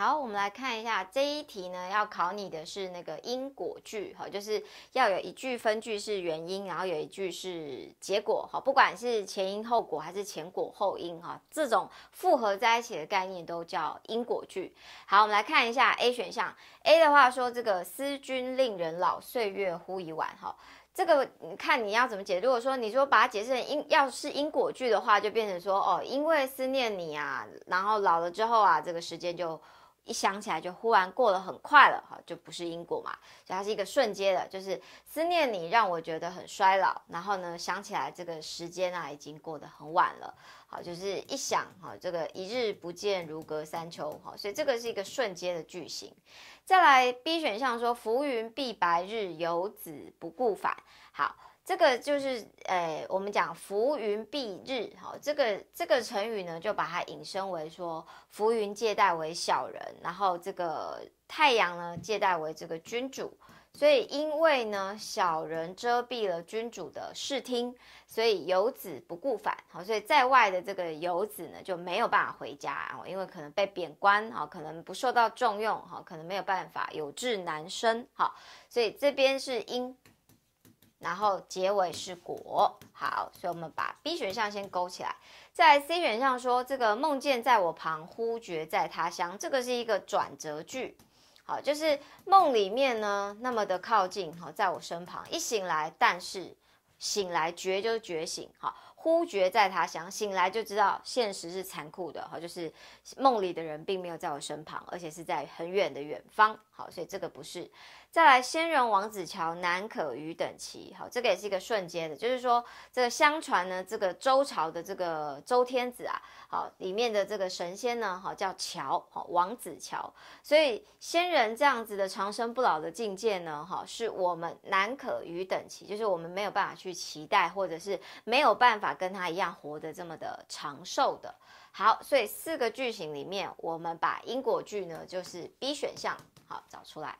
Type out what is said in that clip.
好，我们来看一下这一题呢，要考你的是那个因果句，哈，就是要有一句分句是原因，然后有一句是结果，哈，不管是前因后果还是前果后因，哈，这种复合在一起的概念都叫因果句。好，我们来看一下 A 选项，A 的话说这个思君令人老，岁月忽已晚，哈，这个看你要怎么解。如果说你说把它解释成因，要是因果句的话，就变成说哦，因为思念你啊，然后老了之后啊，这个时间就。一想起来就忽然过得很快了，哈，就不是因果嘛，所以它是一个瞬间的，就是思念你让我觉得很衰老，然后呢想起来这个时间啊已经过得很晚了，好，就是一想哈，这个一日不见如隔三秋，哈，所以这个是一个瞬间的句型。再来 B 选项说浮云蔽白日，游子不顾返，好。这个就是，诶，我们讲浮云蔽日，哈，这个这个成语呢，就把它引申为说，浮云借代为小人，然后这个太阳呢，借代为这个君主，所以因为呢，小人遮蔽了君主的视听，所以游子不顾反，好，所以在外的这个游子呢，就没有办法回家啊，因为可能被贬官，哈，可能不受到重用，哈，可能没有办法有志难伸，好，所以这边是因然后结尾是果，好，所以我们把 B 选项先勾起来。在 C 选项说这个梦见在我旁，忽觉在他乡，这个是一个转折句，好，就是梦里面呢那么的靠近，好，在我身旁，一醒来，但是醒来觉就是觉醒，好。忽觉在他乡，醒来就知道现实是残酷的。好，就是梦里的人并没有在我身旁，而且是在很远的远方。好，所以这个不是。再来，仙人王子乔，难可与等齐，好，这个也是一个瞬间的，就是说这个相传呢，这个周朝的这个周天子啊，好，里面的这个神仙呢，好叫乔，好王子乔。所以仙人这样子的长生不老的境界呢，哈，是我们难可与等齐，就是我们没有办法去期待，或者是没有办法。跟他一样活得这么的长寿的，好，所以四个句型里面，我们把因果句呢，就是 B 选项，好找出来。